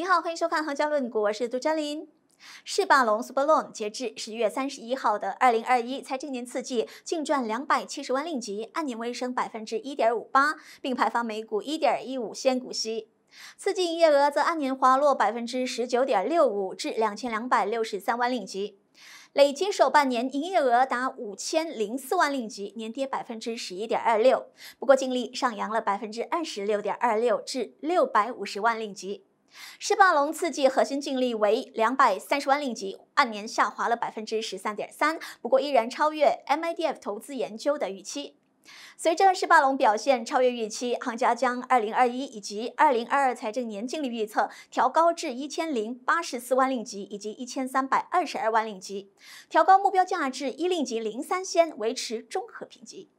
你好，欢迎收看《行家论股》，我是杜佳林。世霸龙 （Sbalon） 截至十一月三十一号的二零二一财政年次季净赚两百七十万令吉，按年微升百分之一点五八，并排放每股一点一五仙股息。次季营业额则按年滑落百分之十九点六五至两千两百六十三万令吉，累计首半年营业额达五千零四万令吉，年跌百分之十一点二六。不过净利上扬了百分之二十六点二六至六百五十万令吉。狮霸龙次季核心净利为两百三十万令吉，按年下滑了百分之十三点三，不过依然超越 M I D F 投资研究的预期。随着狮霸龙表现超越预期，行家将二零二一以及二零二二财政年净利预测调高至一千零八十四万令吉以及一千三百二十二万令吉，调高目标价至一令吉零三仙，维持中和评级。